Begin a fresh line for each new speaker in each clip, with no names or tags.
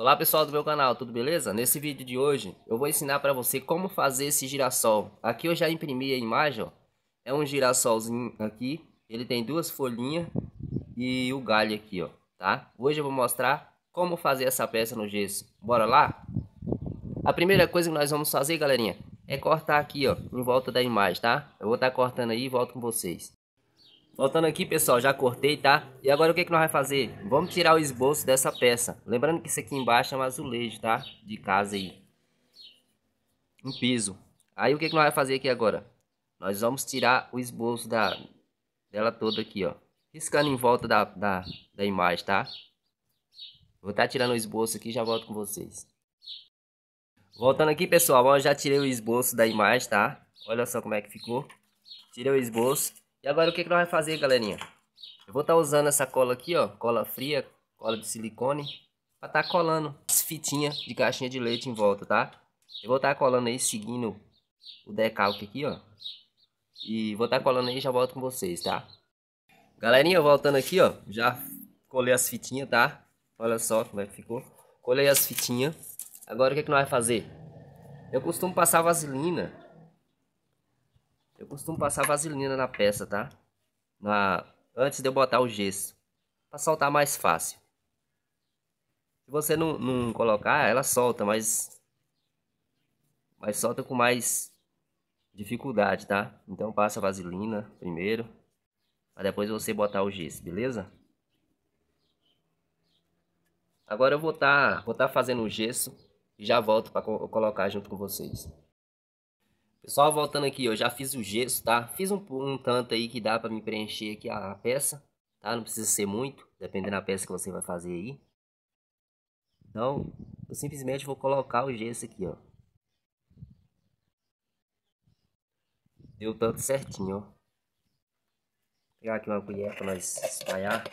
Olá pessoal do meu canal, tudo beleza? Nesse vídeo de hoje eu vou ensinar para você como fazer esse girassol. Aqui eu já imprimi a imagem, ó. é um girassolzinho aqui, ele tem duas folhinhas e o galho aqui, ó, tá? Hoje eu vou mostrar como fazer essa peça no gesso. Bora lá? A primeira coisa que nós vamos fazer, galerinha, é cortar aqui, ó, em volta da imagem, tá? Eu vou estar tá cortando aí e volto com vocês. Voltando aqui, pessoal, já cortei, tá? E agora o que, é que nós vamos fazer? Vamos tirar o esboço dessa peça. Lembrando que isso aqui embaixo é um azulejo, tá? De casa aí. Um piso. Aí o que, é que nós vamos fazer aqui agora? Nós vamos tirar o esboço da, dela toda aqui, ó. Riscando em volta da, da, da imagem, tá? Vou estar tá tirando o esboço aqui e já volto com vocês. Voltando aqui, pessoal, eu já tirei o esboço da imagem, tá? Olha só como é que ficou. Tirei o esboço. E agora o que, que nós vamos fazer, galerinha? Eu vou estar tá usando essa cola aqui, ó. Cola fria, cola de silicone. Pra estar tá colando as fitinhas de caixinha de leite em volta, tá? Eu vou estar tá colando aí, seguindo o decalque aqui, ó. E vou estar tá colando aí e já volto com vocês, tá? Galerinha, voltando aqui, ó. Já colei as fitinhas, tá? Olha só como é que ficou. Colei as fitinhas. Agora o que, que nós vamos fazer? Eu costumo passar vaselina eu costumo passar vaselina na peça, tá? Na... Antes de eu botar o gesso. Pra soltar mais fácil. Se você não, não colocar, ela solta, mas... Mas solta com mais dificuldade, tá? Então passa a vaselina primeiro. Pra depois você botar o gesso, beleza? Agora eu vou estar tá, vou tá fazendo o gesso e já volto para co colocar junto com vocês. Pessoal, voltando aqui, eu já fiz o gesso, tá? Fiz um, um tanto aí que dá para me preencher aqui a, a peça, tá? Não precisa ser muito, dependendo da peça que você vai fazer aí. Então, eu simplesmente vou colocar o gesso aqui, ó. Deu tanto certinho, ó. Vou pegar aqui uma colher para nós espalhar.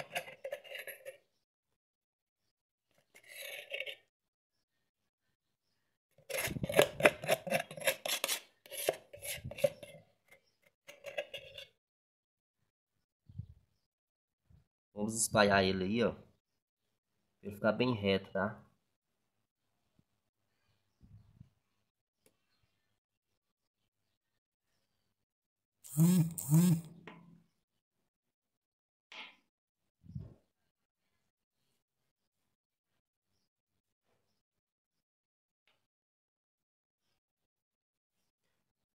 espalhar ele aí, ó. Pra ele ficar bem reto, tá?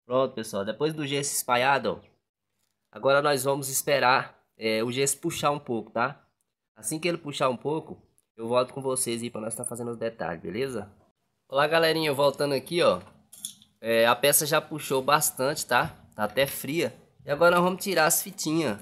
Pronto, pessoal. Depois do gesso espalhado, agora nós vamos esperar é, o gesso puxar um pouco, tá? Assim que ele puxar um pouco, eu volto com vocês aí para nós estar tá fazendo os detalhes, beleza? Olá, galerinha, voltando aqui, ó. É, a peça já puxou bastante, tá? Tá até fria. E agora nós vamos tirar as fitinhas.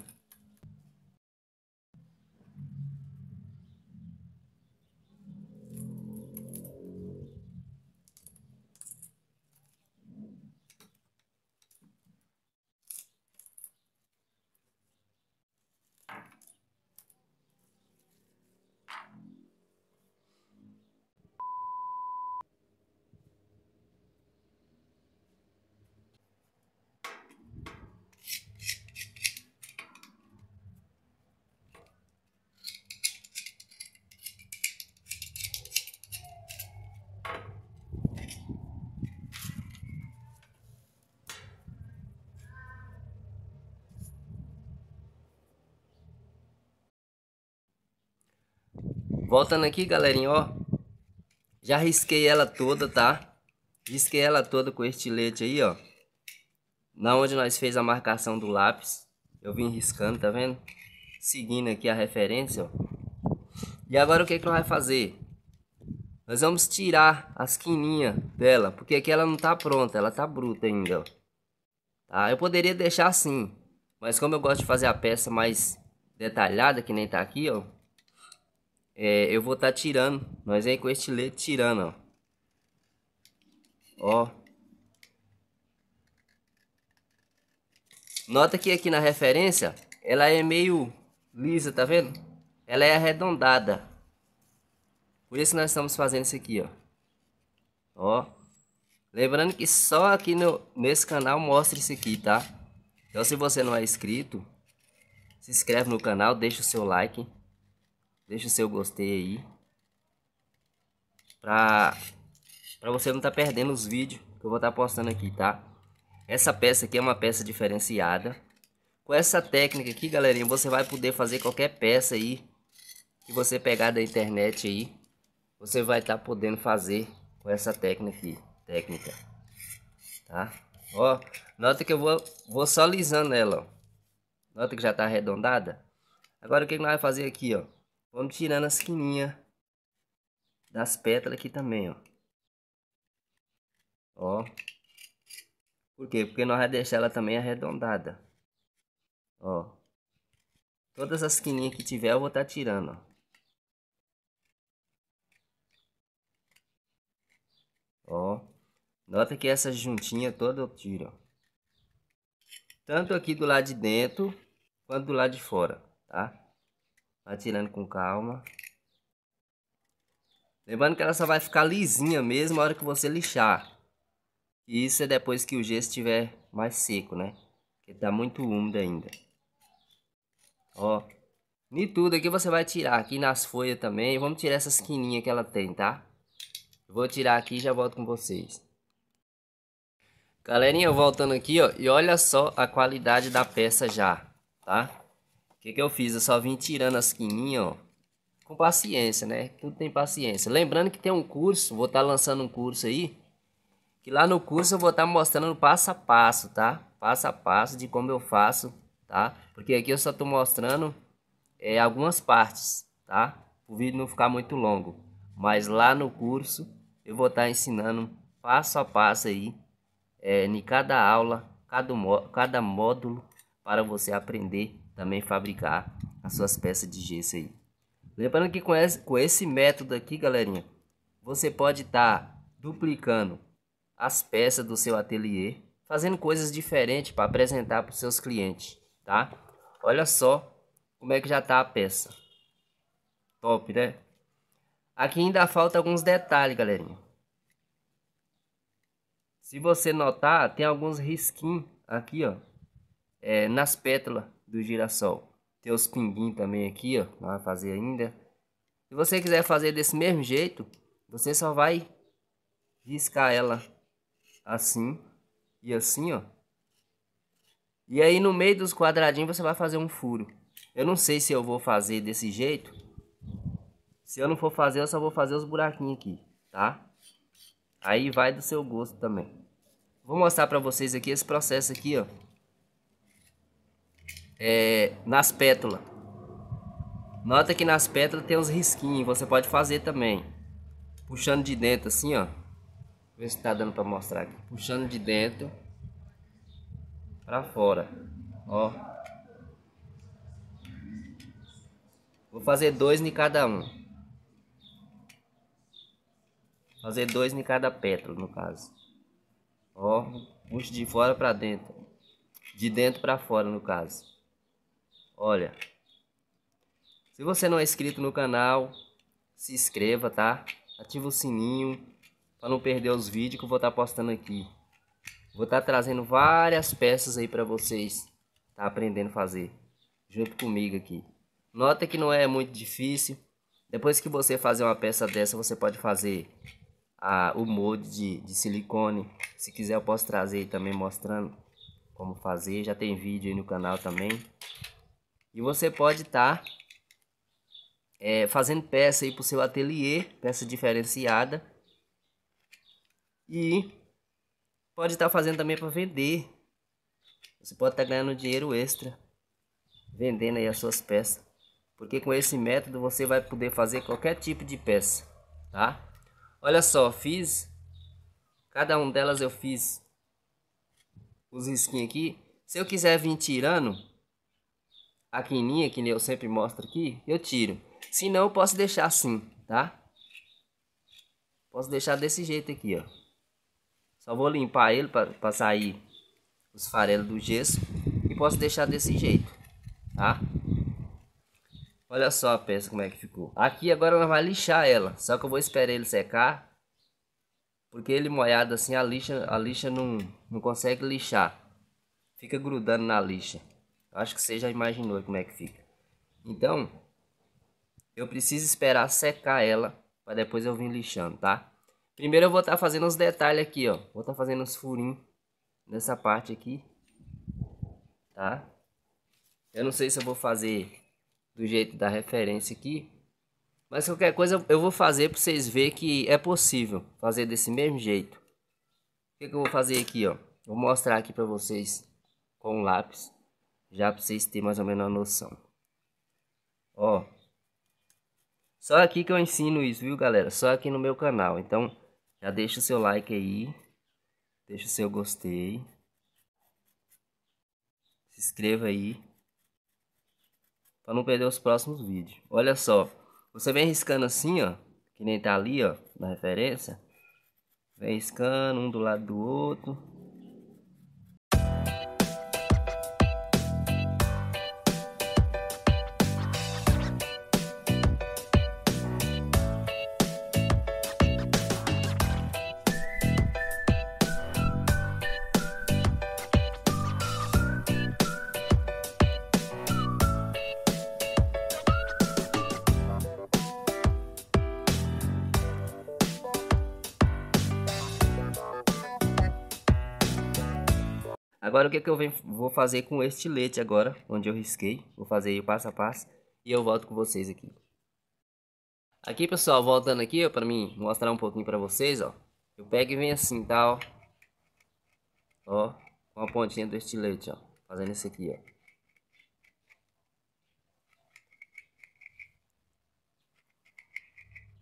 Voltando aqui, galerinha, ó. Já risquei ela toda, tá? Risquei ela toda com estilete aí, ó. Na onde nós fez a marcação do lápis. Eu vim riscando, tá vendo? Seguindo aqui a referência, ó. E agora o que, é que nós vamos fazer? Nós vamos tirar as quininhas dela, porque aqui ela não tá pronta, ela tá bruta ainda, ó. Tá? Eu poderia deixar assim, mas como eu gosto de fazer a peça mais detalhada, que nem tá aqui, ó é, eu vou estar tá tirando. Nós aí com o estilete tirando, ó. Ó. Nota que aqui na referência, ela é meio lisa, tá vendo? Ela é arredondada. Por isso nós estamos fazendo isso aqui, ó. Ó. Lembrando que só aqui no, nesse canal mostra isso aqui, tá? Então se você não é inscrito, se inscreve no canal, deixa o seu like. Deixa seu gostei aí. Pra, pra você não tá perdendo os vídeos que eu vou estar tá postando aqui, tá? Essa peça aqui é uma peça diferenciada. Com essa técnica aqui, galerinha, você vai poder fazer qualquer peça aí que você pegar da internet aí. Você vai estar tá podendo fazer com essa técnica aqui. Técnica. Tá? Ó, nota que eu vou, vou só lisando ela, ó. Nota que já tá arredondada. Agora o que nós vamos fazer aqui, ó. Vamos tirando as quininhas das pétalas aqui também, ó. Ó. Por quê? Porque nós vamos deixar ela também arredondada. Ó. Todas as quininhas que tiver eu vou estar tá tirando, ó. Ó. Nota que essa juntinha toda eu tiro, ó. Tanto aqui do lado de dentro, quanto do lado de fora, tá? atirando com calma. Lembrando que ela só vai ficar lisinha mesmo a hora que você lixar. isso é depois que o gesso estiver mais seco, né? Porque tá muito úmido ainda. Ó, e tudo aqui você vai tirar aqui nas folhas também. Vamos tirar essas quininhas que ela tem, tá? Vou tirar aqui e já volto com vocês. Galerinha, voltando aqui, ó. E olha só a qualidade da peça já, tá? que, que eu fiz? Eu só vim tirando as quininhas, ó. Com paciência, né? Tudo tem paciência. Lembrando que tem um curso, vou estar tá lançando um curso aí. Que lá no curso eu vou estar tá mostrando passo a passo, tá? Passo a passo de como eu faço, tá? Porque aqui eu só tô mostrando é, algumas partes, tá? O vídeo não ficar muito longo. Mas lá no curso eu vou estar tá ensinando passo a passo aí. É, em cada aula, cada, cada módulo para você aprender também fabricar as suas peças de gesso aí. Lembrando que com esse, com esse método aqui, galerinha, você pode estar tá duplicando as peças do seu ateliê, fazendo coisas diferentes para apresentar para os seus clientes, tá? Olha só como é que já está a peça. Top, né? Aqui ainda falta alguns detalhes, galerinha. Se você notar, tem alguns risquinhos aqui, ó, é, nas pétalas do girassol. Tem os pinguim também aqui, ó. Não vai fazer ainda. Se você quiser fazer desse mesmo jeito, você só vai riscar ela assim e assim, ó. E aí no meio dos quadradinhos você vai fazer um furo. Eu não sei se eu vou fazer desse jeito. Se eu não for fazer, eu só vou fazer os buraquinhos aqui, tá? Aí vai do seu gosto também. Vou mostrar pra vocês aqui esse processo aqui, ó é, nas pétalas. Nota que nas pétalas tem uns risquinhos, você pode fazer também. Puxando de dentro assim, ó. Vê se tá dando para mostrar aqui. Puxando de dentro para fora, ó. Vou fazer dois em cada um. Fazer dois em cada pétula, no caso. Ó, puxa de fora para dentro. De dentro para fora, no caso. Olha, se você não é inscrito no canal, se inscreva, tá? Ativa o sininho para não perder os vídeos que eu vou estar tá postando aqui. Vou estar tá trazendo várias peças aí para vocês tá aprendendo a fazer junto comigo aqui. Nota que não é muito difícil. Depois que você fazer uma peça dessa, você pode fazer a, o molde de, de silicone. Se quiser eu posso trazer também mostrando como fazer. Já tem vídeo aí no canal também. E você pode estar tá, é, fazendo peça aí para o seu ateliê, peça diferenciada. E pode estar tá fazendo também para vender. Você pode estar tá ganhando dinheiro extra vendendo aí as suas peças. Porque com esse método você vai poder fazer qualquer tipo de peça, tá? Olha só, fiz cada um delas eu fiz os risquinhos aqui. Se eu quiser vir tirando, a quininha, que eu sempre mostro aqui, eu tiro. Se não, eu posso deixar assim, tá? Posso deixar desse jeito aqui, ó. Só vou limpar ele para sair os farelos do gesso. E posso deixar desse jeito, tá? Olha só a peça como é que ficou. Aqui agora nós vamos lixar ela. Só que eu vou esperar ele secar. Porque ele molhado assim, a lixa, a lixa não, não consegue lixar. Fica grudando na lixa. Acho que você já imaginou como é que fica. Então, eu preciso esperar secar ela para depois eu vir lixando, tá? Primeiro eu vou estar tá fazendo os detalhes aqui, ó. Vou estar tá fazendo os furinhos nessa parte aqui, tá? Eu não sei se eu vou fazer do jeito da referência aqui, mas qualquer coisa eu vou fazer para vocês verem que é possível fazer desse mesmo jeito. O que, que eu vou fazer aqui, ó? Vou mostrar aqui para vocês com o lápis já para vocês terem mais ou menos uma noção. Ó, só aqui que eu ensino isso, viu galera? Só aqui no meu canal, então já deixa o seu like aí, deixa o seu gostei, se inscreva aí, para não perder os próximos vídeos. Olha só, você vem riscando assim, ó, que nem tá ali, ó, na referência. Vem riscando um do lado do outro. Agora o que, é que eu vou fazer com o estilete agora, onde eu risquei. Vou fazer aí o passo a passo e eu volto com vocês aqui. Aqui, pessoal, voltando aqui, para mim mostrar um pouquinho para vocês, ó. Eu pego e venho assim, tá, ó. Ó, com a pontinha do estilete, ó. Fazendo isso aqui, ó.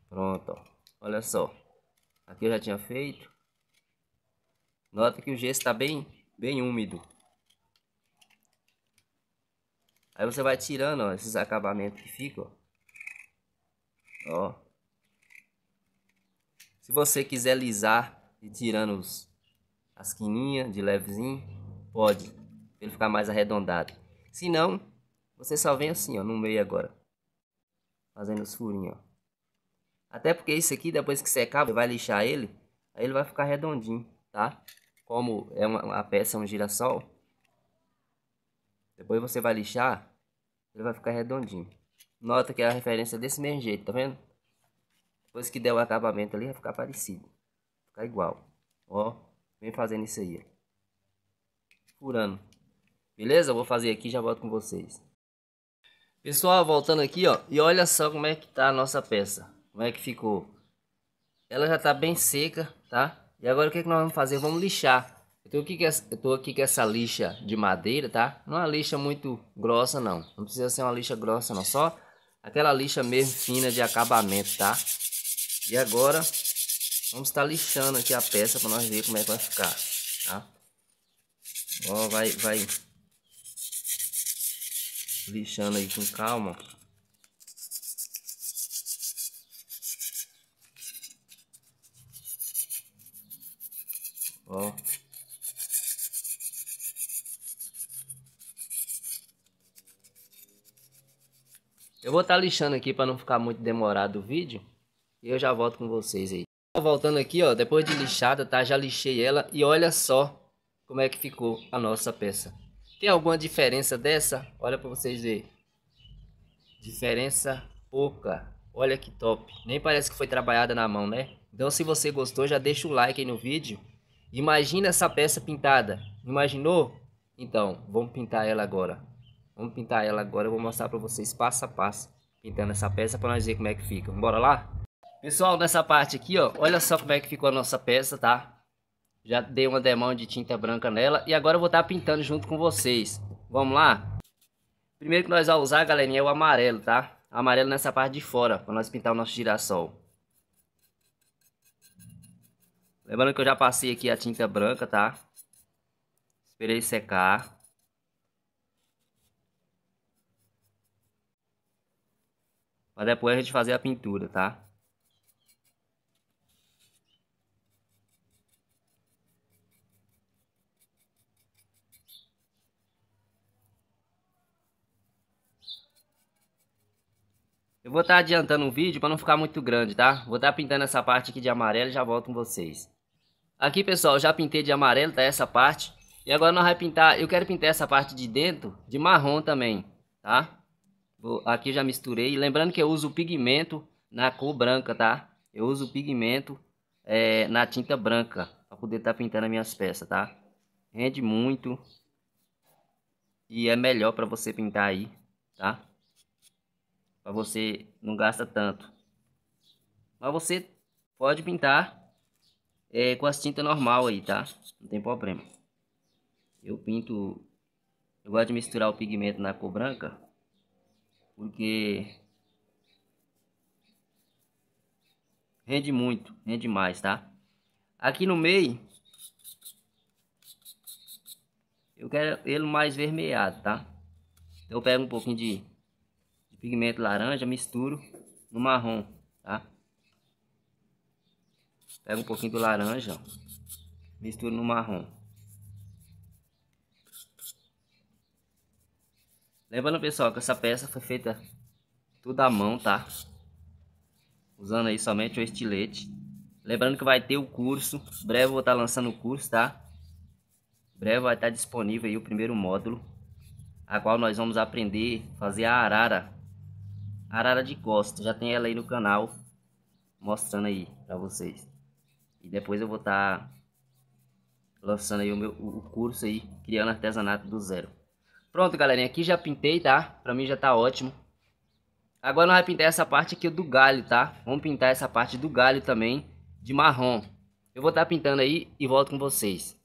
Pronto, ó. Olha só. Aqui eu já tinha feito. Nota que o gesso tá bem bem úmido. Aí você vai tirando ó, esses acabamentos que ficam. Ó. Se você quiser lisar e tirando os, as quininhas de levezinho, pode. Pra ele ficar mais arredondado. Se não, você só vem assim, ó, no meio agora. Fazendo os furinhos, ó. Até porque isso aqui, depois que secar, você vai lixar ele, aí ele vai ficar redondinho, tá? como é uma, uma peça um girassol, depois você vai lixar, ele vai ficar redondinho. Nota que é a referência desse mesmo jeito, tá vendo? Depois que der o acabamento ali, vai ficar parecido. ficar igual. Ó, vem fazendo isso aí. Furando. Beleza? vou fazer aqui e já volto com vocês. Pessoal, voltando aqui, ó. E olha só como é que tá a nossa peça. Como é que ficou. Ela já tá bem seca, tá? E agora o que, é que nós vamos fazer? Vamos lixar. Eu tô, aqui com essa, eu tô aqui com essa lixa de madeira, tá? Não é uma lixa muito grossa, não. Não precisa ser uma lixa grossa, não. Só aquela lixa mesmo fina de acabamento, tá? E agora, vamos estar tá lixando aqui a peça para nós ver como é que vai ficar, tá? Ó, vai, vai lixando aí com calma. Ó. Eu vou estar tá lixando aqui para não ficar muito demorado o vídeo. E eu já volto com vocês aí. Tá voltando aqui, ó. Depois de lixada, tá? Já lixei ela. E olha só como é que ficou a nossa peça. Tem alguma diferença dessa? Olha para vocês verem. Diferença pouca. Olha que top. Nem parece que foi trabalhada na mão, né? Então se você gostou, já deixa o like aí no vídeo. Imagina essa peça pintada. Imaginou? Então, vamos pintar ela agora. Vamos pintar ela agora. Eu vou mostrar para vocês passo a passo pintando essa peça para nós ver como é que fica. Bora lá? Pessoal, nessa parte aqui, ó, olha só como é que ficou a nossa peça, tá? Já dei uma demão de tinta branca nela e agora eu vou estar tá pintando junto com vocês. Vamos lá? Primeiro que nós vamos usar, galerinha, é o amarelo, tá? Amarelo nessa parte de fora, para nós pintar o nosso girassol. Lembrando que eu já passei aqui a tinta branca, tá? Esperei secar. Pra depois a gente fazer a pintura, tá? Eu vou estar tá adiantando o vídeo para não ficar muito grande, tá? Vou estar tá pintando essa parte aqui de amarelo e já volto com vocês. Aqui, pessoal, já pintei de amarelo, tá? Essa parte. E agora nós vamos pintar, eu quero pintar essa parte de dentro de marrom também, tá? Vou, aqui já misturei. Lembrando que eu uso pigmento na cor branca, tá? Eu uso pigmento é, na tinta branca para poder estar tá pintando as minhas peças, tá? Rende muito. E é melhor para você pintar aí, tá? Para você não gasta tanto. Mas você pode pintar é, com as tintas normal aí, tá? Não tem problema. Eu pinto... Eu gosto de misturar o pigmento na cor branca. Porque... Rende muito, rende mais, tá? Aqui no meio... Eu quero ele mais vermelhado, tá? Então eu pego um pouquinho de, de pigmento laranja, misturo no marrom, tá? Pega um pouquinho do laranja, ó, mistura no marrom. Lembrando, pessoal, que essa peça foi feita tudo à mão, tá? Usando aí somente o estilete. Lembrando que vai ter o curso. Breve vou estar tá lançando o curso, tá? Breve vai estar tá disponível aí o primeiro módulo. A qual nós vamos aprender a fazer a arara. Arara de costa. Já tem ela aí no canal. Mostrando aí pra vocês. E depois eu vou estar tá lançando aí o meu o curso aí, criando artesanato do zero. Pronto, galerinha, aqui já pintei, tá? Pra mim já tá ótimo. Agora nós vamos pintar essa parte aqui do galho, tá? Vamos pintar essa parte do galho também de marrom. Eu vou estar tá pintando aí e volto com vocês.